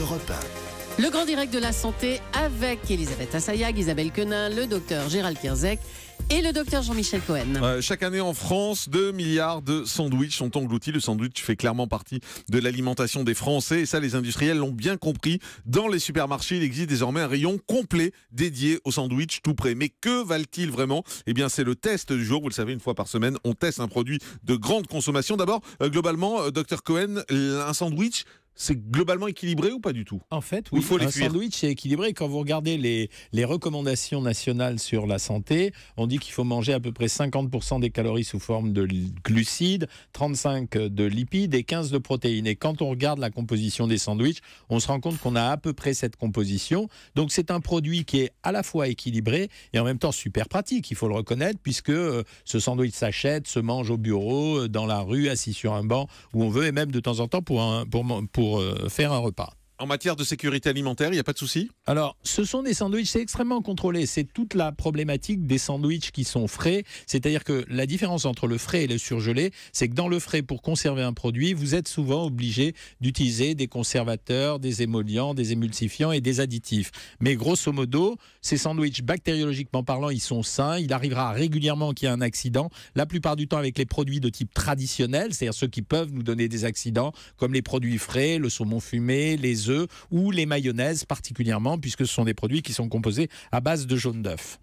Europe Le grand direct de la santé avec Elisabeth Assayag, Isabelle Quenin, le docteur Gérald Kierzek et le docteur Jean-Michel Cohen. Euh, chaque année en France, 2 milliards de sandwichs sont engloutis. Le sandwich fait clairement partie de l'alimentation des Français et ça, les industriels l'ont bien compris. Dans les supermarchés, il existe désormais un rayon complet dédié aux sandwich tout près. Mais que valent-ils vraiment Eh bien, c'est le test du jour. Vous le savez, une fois par semaine, on teste un produit de grande consommation. D'abord, euh, globalement, euh, docteur Cohen, un sandwich, c'est globalement équilibré ou pas du tout En fait, oui, il un sandwich est équilibré. Quand vous regardez les, recommandations nationales sur la santé, on dit qu'il faut manger à peu près 50% des calories sous forme de glucides, 35% de lipides et 15% de protéines. Et quand on regarde la composition des sandwichs, on se rend compte qu'on a à peu près cette composition. Donc c'est un produit qui est à la fois équilibré et en même temps super pratique, il faut le reconnaître, puisque euh, ce sandwich s'achète, se mange au bureau, euh, dans la rue, assis sur un banc, où on veut, et même de temps en temps pour, pour pour euh, faire un repas en matière de sécurité alimentaire, il n'y a pas de souci Alors, ce sont des sandwichs, c'est extrêmement contrôlé. C'est toute la problématique des sandwichs qui sont frais. C'est-à-dire que la différence entre le frais et le surgelé, c'est que dans le frais, pour conserver un produit, vous êtes souvent obligé d'utiliser des conservateurs, des émollients, des émulsifiants et des additifs. Mais grosso modo, ces sandwichs, bactériologiquement parlant, ils sont sains. Il arrivera régulièrement qu'il y ait un accident. La plupart du temps, avec les produits de type traditionnel, c'est-à-dire ceux qui peuvent nous donner des accidents, comme les produits frais, le saumon fumé, les ou les mayonnaises particulièrement, puisque ce sont des produits qui sont composés à base de jaune d'œuf.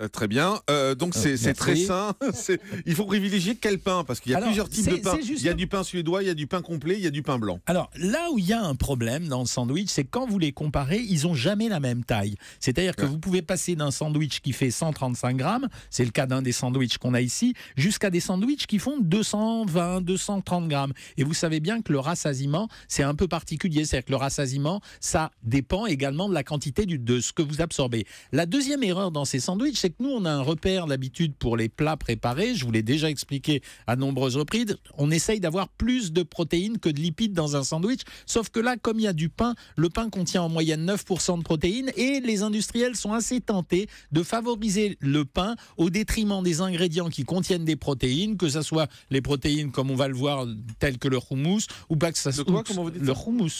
Euh, très bien. Euh, donc euh, c'est très sain. Il faut privilégier quel pain Parce qu'il y a plusieurs types de pain. Il y a du pain suédois, il y a du pain complet, il y a du pain blanc. Alors là où il y a un problème dans le sandwich, c'est quand vous les comparez, ils ont jamais la même taille. C'est-à-dire que vous pouvez passer d'un sandwich qui fait 135 grammes, c'est le cas d'un des sandwichs qu'on a ici, jusqu'à des sandwichs qui font 220, 230 grammes. Et vous savez bien que le rassasiement, c'est un peu particulier. C'est-à-dire que le rassasiement, ça dépend également de la quantité de ce que vous absorbez. La deuxième erreur dans ces sandwichs, c'est nous, on a un repère d'habitude pour les plats préparés. Je vous l'ai déjà expliqué à nombreuses reprises. On essaye d'avoir plus de protéines que de lipides dans un sandwich. Sauf que là, comme il y a du pain, le pain contient en moyenne 9% de protéines et les industriels sont assez tentés de favoriser le pain au détriment des ingrédients qui contiennent des protéines, que ce soit les protéines comme on va le voir, telles que le houmous, ou pas que ça soit le houmous.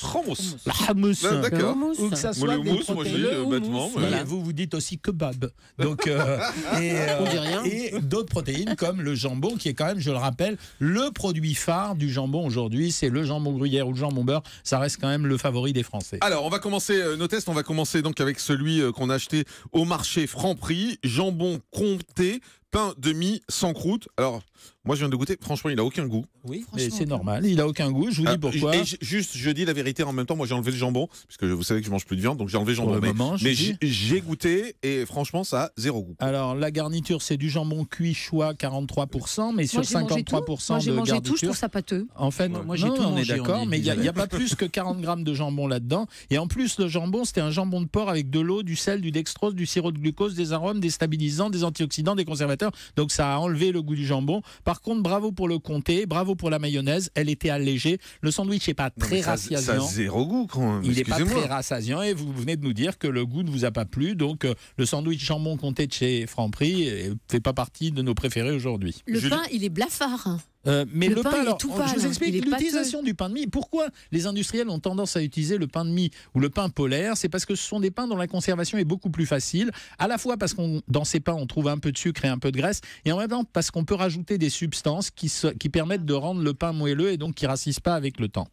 Ah, houmous. hummus. D'accord. Ou que ça soit le des protéines. Euh, vous vous dites aussi kebab. Donc euh, et, euh, et d'autres protéines comme le jambon, qui est quand même, je le rappelle, le produit phare du jambon aujourd'hui. C'est le jambon gruyère ou le jambon beurre. Ça reste quand même le favori des Français. Alors, on va commencer euh, nos tests. On va commencer donc avec celui euh, qu'on a acheté au marché Franprix, jambon compté, pain demi sans croûte. Alors, moi, je viens de goûter. Franchement, il a aucun goût. Oui, c'est normal. Il a aucun goût. Je vous dis ah, pourquoi. Et juste, je dis la vérité en même temps. Moi, j'ai enlevé le jambon puisque vous savez que je mange plus de viande, donc j'ai enlevé le jambon. mais, j'ai goûté et franchement, ça a zéro goût. Alors, la garniture, c'est du jambon cuit choix 43%, mais sur 53% moi, de mangé Tout, je trouve ça pâteux. En fait, moi, j'ai tout on est d'accord, mais il n'y a, pas plus que 40 grammes de jambon là-dedans. Et en plus, le jambon, c'était un jambon de porc avec de l'eau, du sel, du dextrose, du sirop de glucose, des arômes, des stabilisants, des antioxydants, des conservateurs. Donc, ça a enlevé le goût du jambon. Par par contre, bravo pour le comté, bravo pour la mayonnaise. Elle était allégée. Le sandwich n'est pas très rassasiant. Ça a zéro goût Il n'est pas très rassasiant et vous venez de nous dire que le goût ne vous a pas plu. Donc, euh, le sandwich jambon comté de chez Franprix ne euh, fait pas partie de nos préférés aujourd'hui. Le pain, il est blafard. Euh, mais le, pain, oh, je vous hein. explique l'utilisation du pain de mie. Pourquoi les industriels ont tendance à utiliser le pain de mie ou le pain polaire C'est parce que ce sont des pains dont la conservation est beaucoup plus facile, à la fois parce qu'on dans ces pains on trouve un peu de sucre et un peu de graisse, et en même temps parce qu'on peut rajouter des substances qui, qui permettent de rendre le pain moelleux et donc qui ne pas avec le temps.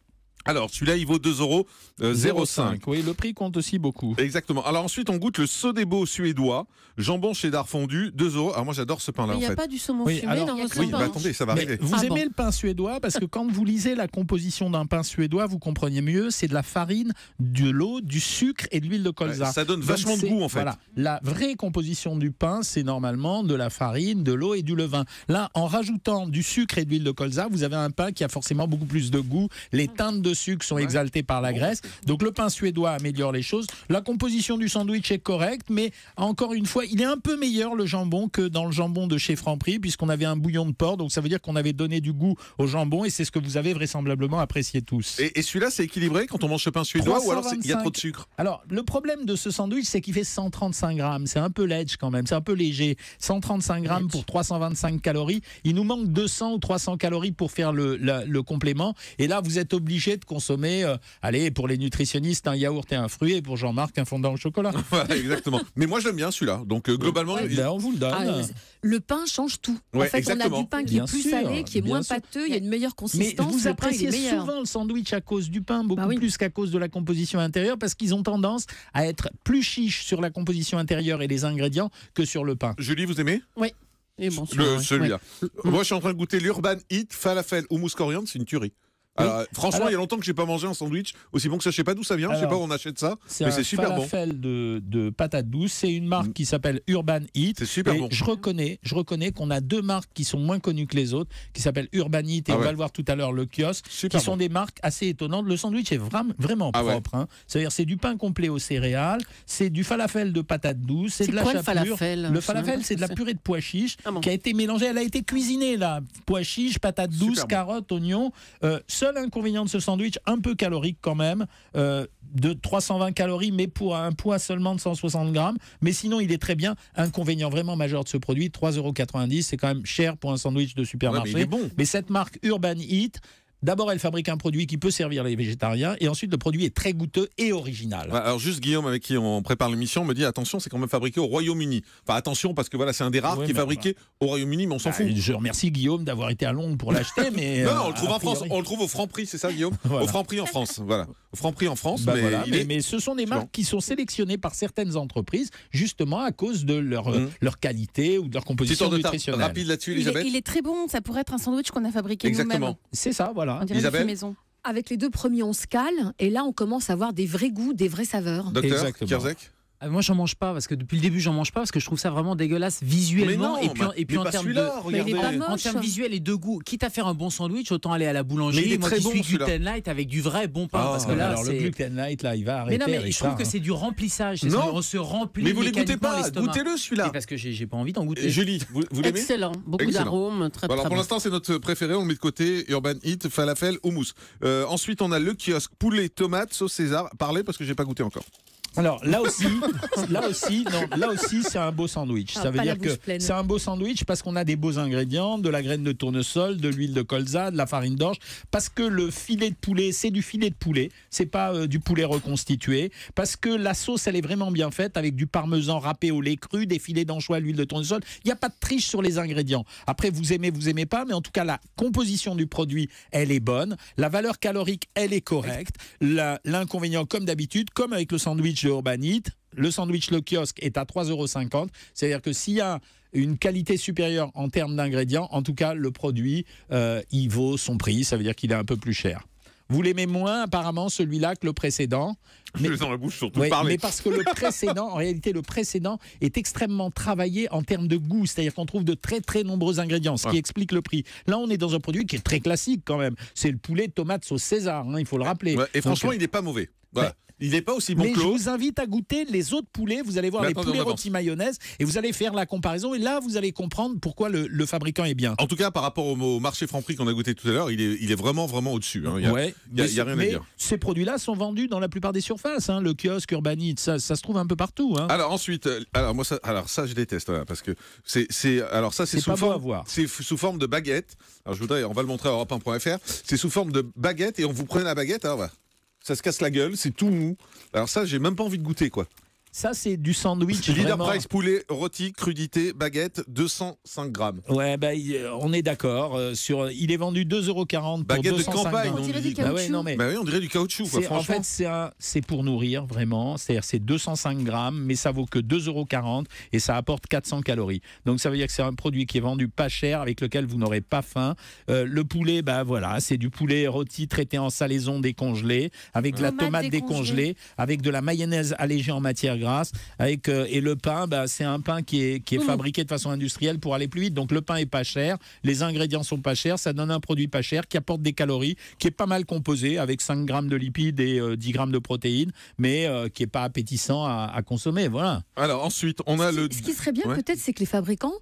Alors celui-là, il vaut 2 euros. Euh, oui, le prix compte aussi beaucoup. Exactement. Alors ensuite, on goûte le Sodebo suédois, jambon cheddar fondu, 2 euros. Alors moi, j'adore ce pain-là. Il n'y a pas du saumon oui, fumé dans votre bah, attendez, ça va arriver. Vous ah aimez le pain suédois parce que quand vous lisez la composition d'un pain suédois, vous comprenez mieux. C'est de la farine, de l'eau, du sucre et de l'huile de colza. ça donne vachement de goût en fait. Voilà, la vraie composition du pain, c'est normalement de la farine, de l'eau et du levain. Là, en rajoutant du sucre et de l'huile de colza, vous avez un pain qui a forcément beaucoup plus de goût. Les teintes de sucre sont exaltés par la oh, graisse. Donc le pain suédois améliore les choses. La composition du sandwich est correcte, mais encore une fois, il est un peu meilleur le jambon que dans le jambon de chez Franprix, puisqu'on avait un bouillon de porc. Donc ça veut dire qu'on avait donné du goût au jambon, et c'est ce que vous avez vraisemblablement apprécié tous. Et, celui-là, c'est équilibré quand on mange ce pain suédois, ou alors il y a trop de sucre Alors le problème de ce sandwich, c'est qu'il fait 135 grammes. C'est un peu ledge quand même, c'est un peu léger. 135 grammes pour 325 calories. Il nous manque 200 ou 300 calories pour faire le, le complément. Et là, vous êtes obligé de consommer, euh, allez, pour les nutritionnistes, un yaourt et un fruit, et pour Jean-Marc, un fondant au chocolat. exactement. Mais moi, j'aime bien celui-là. Donc, euh, globalement. Ben, on vous ah, le pain change tout. en fait, on a du pain qui est plus salé, qui est moins pâteux, il y a une meilleure consistance. vous appréciez souvent le sandwich à cause du pain, beaucoup bah plus qu'à cause de la composition intérieure, parce qu'ils ont tendance à être plus chiches sur la composition intérieure et les ingrédients que sur le pain. Julie, vous aimez Oui. Et bon, celui-là. Moi, je suis en train de goûter l'Urban Heat, Falafel Mousse Coriandre, c'est une tuerie. Euh, Alors, Franchement, il y a longtemps que j'ai pas mangé un sandwich aussi bon que ça. Je sais pas d'où ça vient, je je sais pas où on achète ça, mais c'est super bon. C'est un de, de patates douces. C'est une marque mm. qui s'appelle Urban Eat C'est super bon. Je reconnais, je reconnais qu'on a deux marques qui sont moins connues que les autres, qui s'appellent Urban Eat et ah on va le voir tout à l'heure le kiosque, qui sont des marques assez étonnantes. Le sandwich est vraiment, vraiment ah propre. Hein. C'est-à-dire, c'est du pain complet aux céréales, c'est du falafel de patates douces, c'est de la chapelure. Le falafel, c'est de la purée de pois chiches ah qui a été mélangée. Elle a été cuisinée là, pois chiches, patates douces, carottes, oignons. Euh, Seul inconvénient de ce sandwich, un peu calorique quand même, euh, de 320 calories, mais pour un poids seulement de 160 grammes. Mais sinon, il est très bien. Inconvénient vraiment majeur de ce produit, euros. c'est quand même cher pour un sandwich de supermarché. mais, bon. mais cette marque Urban Heat. D'abord, elle fabrique un produit qui peut servir les végétariens, et ensuite, le produit est très goûteux et original. alors, juste Guillaume, avec qui on prépare l'émission, me dit attention, c'est quand même fabriqué au Royaume-Uni. Enfin, attention, parce que voilà, c'est un des rares qui est fabriqué au Royaume-Uni, mais on s'en bah, fout. Je remercie Guillaume d'avoir été à Londres pour l'acheter, mais. non, on le euh, trouve en France, on le trouve au franc prix, c'est ça, Guillaume Au franc prix en France, voilà. Franprix en France, bah mais, mais, ce sont des marques qui sont sélectionnées par certaines entreprises justement à cause de leur, euh, mmh. leur qualité ou de leur composition nutritionnelle. Rapide là Il est, très bon, ça pourrait être un sandwich qu'on a fabriqué nous-mêmes. C'est ça, voilà. maison avec les deux premiers, on se cale, et là, on commence à avoir des vrais goûts, des vraies saveurs. Docteur ah, moi, j'en mange pas parce que depuis le début, j'en mange pas parce que je trouve ça vraiment dégueulasse visuellement et puis, et puis en termes de, en termes visuels et de goût. Quitte à faire un bon sandwich, autant aller à la boulangerie. moi, très bon, suis gluten light avec du vrai bon pain ah, parce que là, alors le gluten light là, il va arrêter. Mais non, mais je trouve que hein. c'est du remplissage. Non, on se remplit. Mais vous ne goûtez pas. Goûtez-le celui-là. Parce que j'ai pas envie d'en goûter. Julie, vous, l'aimez Excellent, beaucoup d'arômes, très Alors pour l'instant, c'est notre préféré. On le met de côté. Urban Heat, falafel, houmous. Euh, ensuite, on a le kiosque poulet tomate sauce César. Parlez parce que j'ai pas goûté encore. Alors là aussi, là aussi, là aussi, c'est un beau sandwich. Ah, ça veut dire que c'est un beau sandwich parce qu'on a des beaux ingrédients, de la graine de tournesol, de l'huile de colza, de la farine d'orge, parce que le filet de poulet, c'est du filet de poulet, c'est pas euh, du poulet reconstitué, parce que la sauce, elle est vraiment bien faite avec du parmesan râpé au lait cru, des filets d'anchois à l'huile de tournesol. Il n'y a pas de triche sur les ingrédients. Après, vous aimez, vous aimez pas, mais en tout cas, la composition du produit, elle est bonne. La valeur calorique, elle est correcte. L'inconvénient, comme d'habitude, comme avec le sandwich Urbanite. Le sandwich, le kiosque est à euros. C'est-à-dire que s'il y a une qualité supérieure en termes d'ingrédients, en tout cas, le produit, il euh, vaut son prix. Ça veut dire qu'il est un peu plus cher. Vous l'aimez moins apparemment celui-là que le précédent. Mais, dans la bouche surtout Mais parce que le précédent, en réalité, le précédent est extrêmement travaillé en termes de goût, c'est-à-dire qu'on trouve de très très nombreux ingrédients, ce qui explique le prix. Là, on est dans un produit qui est très classique quand même. C'est le poulet tomate sauce César, hein, il faut le rappeler. et franchement, il n'est pas mauvais. Voilà. Il n'est pas aussi bon mais Je vous invite à goûter les autres poulets. Vous allez voir les poulets rôtis mayonnaise et vous allez faire la comparaison. Et là, vous allez comprendre pourquoi le, fabricant est bien. En tout cas, par rapport au, marché Franprix qu'on a goûté tout à l'heure, il est, vraiment, vraiment au-dessus. Hein. Il n'y a, rien à dire. Ces produits-là sont vendus dans la plupart des surfaces. Hein. Le kiosque, urbanite ça, se trouve un peu partout. Hein. Alors ensuite, euh, alors moi, ça, alors ça, je déteste parce que c'est, alors ça, c'est sous forme, c'est sous forme de baguette. Alors je voudrais, on va le montrer à europe1.fr. C'est sous forme de baguette et on vous prend la baguette. Alors, ça se casse la gueule, c'est tout mou. Alors ça, j'ai même pas envie de goûter, quoi. Ça, c'est du sandwich. Leader Price poulet, rôti, crudité, baguette, 205 grammes. Ouais, bah, euh, on est d'accord. Euh, sur, il est vendu euros pour Baguette 205 de campagne, on dirait du bah caoutchouc. Bah oui, on dirait du caoutchouc, en fait, c'est c'est pour nourrir, vraiment. C'est-à-dire, c'est 205 grammes, mais ça vaut que euros. et ça apporte 400 calories. Donc, ça veut dire que c'est un produit qui est vendu pas cher, avec lequel vous n'aurez pas faim. Euh, le poulet, bah voilà, c'est du poulet rôti traité en salaison décongelé, avec de la Tomate décongelée. avec de la mayonnaise allégée en matière grasse. Avec, euh, et le pain, bah, c'est un pain qui est, qui est mmh. fabriqué de façon industrielle pour aller plus vite. Donc le pain est pas cher, les ingrédients sont pas chers, ça donne un produit pas cher qui apporte des calories, qui est pas mal composé avec 5 grammes de lipides et 10 euh, grammes de protéines, mais euh, qui est pas appétissant à, consommer. Voilà. Alors ensuite, on a le. Qui, ce qui serait bien peut-être, c'est que les fabricants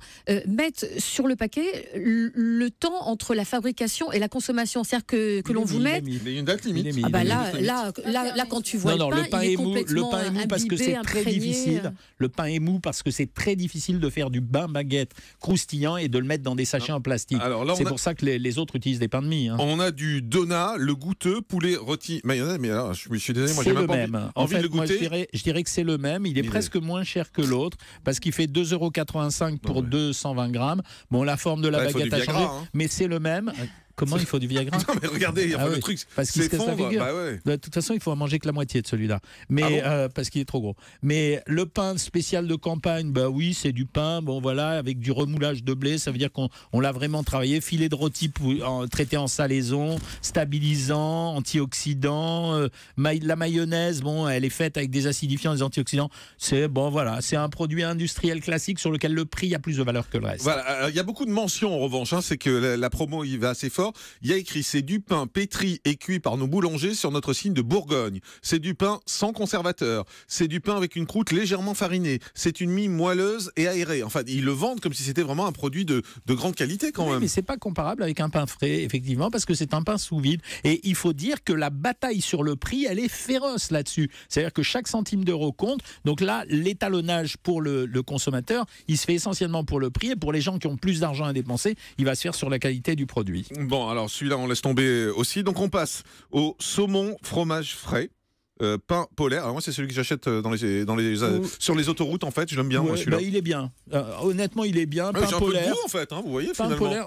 mettent sur le paquet le, temps entre la fabrication et la consommation. C'est-à-dire que, que l'on vous met Il y a une date limite. Ah bah là, là, là, quand tu vois non, le, pain, le pain, il est, mou, complètement le pain est mou parce que c'est très difficile. Le pain est mou parce que c'est très difficile de faire du bain baguette croustillant et de le mettre dans des sachets ah. en plastique. C'est pour ça que les, autres utilisent des pains de mie. Hein. On a du donat, le goûteux, poulet rôti, mayonnaise. Mais alors, je, je, suis désolé, moi j'ai même, envie, de goûter. je, dirais, que c'est le même. Il est presque moins cher que l'autre parce qu'il fait 2,85 euros pour 220 grammes. Bon, la forme de la bah, baguette a changé, hein. mais c'est le même. Comment il faut du Viagra Non, mais regardez, il a ah pas le truc, parce qu'il est bah De toute façon, il faut manger que la moitié de celui-là, mais ah euh, parce qu'il est trop gros. Mais le pain spécial de campagne, bah oui, c'est du pain, bon voilà, avec du remoulage de blé, ça veut dire qu'on l'a vraiment travaillé. Filet de rôti en, traité en salaison, stabilisant, antioxydant, euh, la mayonnaise, bon, elle est faite avec des acidifiants, des antioxydants. C'est bon, voilà, c'est un produit industriel classique sur lequel le prix a plus de valeur que le reste. Euh, il y a beaucoup de mentions en revanche. Hein. c'est que la, promo, il va assez fort il y a écrit c'est du pain pétri et cuit par nos boulangers sur notre signe de Bourgogne. C'est du pain sans conservateur. C'est du pain avec une croûte légèrement farinée. C'est une mie moelleuse et aérée. Enfin, ils le vendent comme si c'était vraiment un produit de, grande qualité quand même. Mais c'est pas comparable avec un pain frais, effectivement, parce que c'est un pain sous vide. Et il faut dire que la bataille sur le prix, elle est féroce là-dessus. C'est-à-dire que chaque centime d'euro compte. Donc là, l'étalonnage pour le, consommateur, il se fait essentiellement pour le prix et pour les gens qui ont plus d'argent à dépenser, il va se faire sur la qualité du produit. Bon, alors celui-là, on laisse tomber aussi. Donc on passe au saumon fromage frais. Euh, pain polaire. Alors moi, c'est celui que j'achète euh, dans les, euh, sur les autoroutes, en fait. Je l'aime bien, moi, celui-là. Bah, il est bien. honnêtement, il est bien. pain polaire. Un peu de en fait, hein, vous voyez,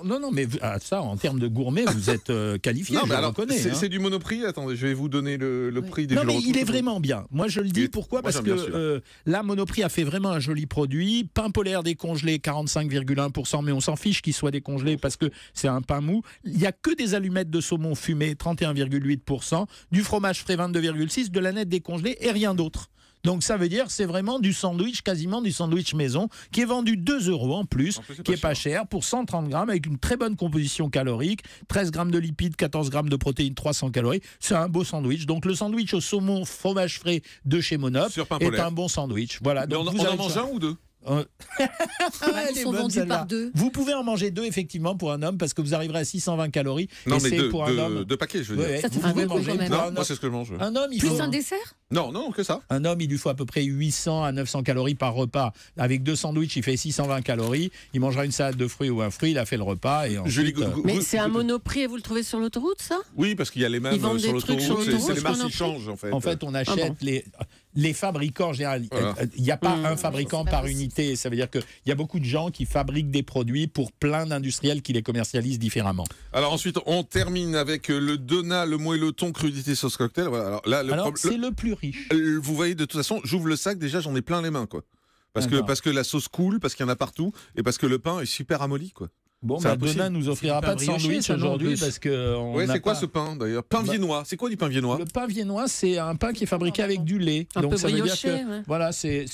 Non, non, mais ah, ça, en termes de gourmet, vous êtes qualifié, le hein. C'est, du monoprix. Attendez, je vais vous donner le, prix des Non, mais il est vraiment bien. Moi, je le dis, pourquoi Parce que la Monoprix a fait vraiment un joli produit. Pain polaire décongelé, 45,1%, mais on s'en fiche qu'il soit décongelé parce que c'est un pain mou. Il n'y a que des allumettes de saumon fumé, 31,8%, du fromage frais, 22,6%, de la nette décongelée et rien d'autre. Donc ça veut dire c'est vraiment du sandwich, quasiment du sandwich maison, qui est vendu 2 euros en plus, qui est pas cher. pour 130 grammes, avec une très bonne composition calorique, 13 grammes de lipides, 14 grammes de protéines, 300 calories. C'est un beau sandwich. Donc le sandwich au saumon fromage frais de chez Monop est un bon sandwich. Voilà. Donc, vous en mange un ou deux euh, ah, sont par deux. Vous pouvez en manger deux, effectivement, pour un homme, parce que vous arriverez à 620 calories. Non, et mais deux, pour un homme. deux paquets, je veux dire. Ça vous pouvez manger moi, c'est ce que je mange. Un homme, il Plus un dessert Non, non, que ça. Un homme, il lui faut à peu près 800 à 900 calories par repas. Avec deux sandwichs, il fait 620 calories. Il mangera une salade de fruits ou un fruit, il a fait le repas. Et ensuite, euh, Mais c'est un monoprix et vous le trouvez sur l'autoroute, ça Oui, parce qu'il y a les mêmes sur l'autoroute. C'est les marques qui changent, en fait. En fait, on ah achète les les fabricants, en général, euh, il n'y a pas mmh. un fabricant par unité. Ça veut dire qu'il y a beaucoup de gens qui fabriquent des produits pour plein d'industriels qui les commercialisent différemment. Alors ensuite, on termine avec euh, le donat, le moelleux crudité sauce cocktail. alors là, c'est le, plus riche. Euh, vous voyez, de toute façon, j'ouvre le sac, déjà, j'en ai plein les mains, quoi. Parce que, parce que la sauce coule, parce qu'il y en a partout, et parce que le pain est super amoli, quoi. Bon, ne bah, nous offrira pas de sandwich aujourd'hui parce que. Oui, c'est quoi ce pain d'ailleurs Pain bah, viennois. C'est quoi du pain viennois Le pain viennois, c'est un pain qui est fabriqué avec du lait. Un Donc peu ça brioché, veut voilà, c'est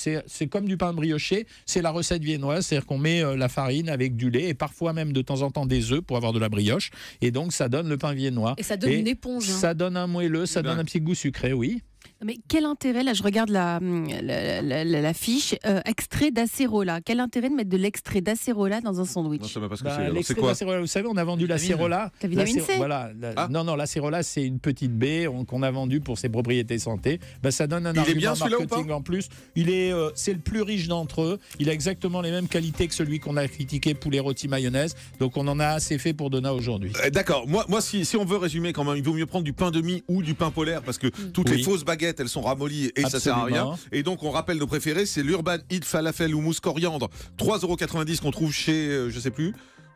comme du pain brioché. C'est la recette viennoise, c'est-à-dire qu'on met euh, la farine avec du lait et parfois même de temps en temps des œufs pour avoir de la brioche. Et donc ça donne le pain viennois. Et ça donne une éponge. Hein. Ça donne un moelleux, ça eh donne ben. un petit goût sucré, oui. Mais quel intérêt, là je regarde la, hum, la, la, fiche, euh, extrait d'acérola. Quel intérêt de mettre de l'extrait d'acérola dans un sandwich que bah, c'est. L'extrait vous savez, on a vendu l'acérola. La voilà, ah. Non, non, l'acérola, c'est une petite baie qu'on a vendue pour ses propriétés santé. Bah, ça donne un argument marketing en plus. Il est, euh, c'est le plus riche d'entre eux. Il a exactement les mêmes qualités que celui qu'on a critiqué poulet rôti mayonnaise. Donc on en a assez fait pour Donna aujourd'hui. Euh, d'accord. Moi, moi si, si, on veut résumer quand il vaut mieux prendre du pain demi ou du pain polaire parce que mm. toutes les fausses baguettes elles sont ramollies et ça sert à rien. Et donc on rappelle nos préférés, c'est l'Urban Eat Falafel ou mousse coriandre, 3,90€ qu'on trouve chez, euh, je sais plus,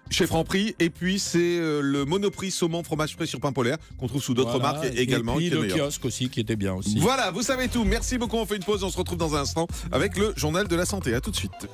chez Franprix. Et puis, c'est euh, le Monoprix saumon fromage frais sur pain polaire qu'on trouve sous d'autres marques également. Et le kiosque aussi qui était bien aussi. Voilà, vous savez tout. Merci beaucoup. On fait une pause. On se retrouve dans un instant avec le journal de la santé. À tout de suite.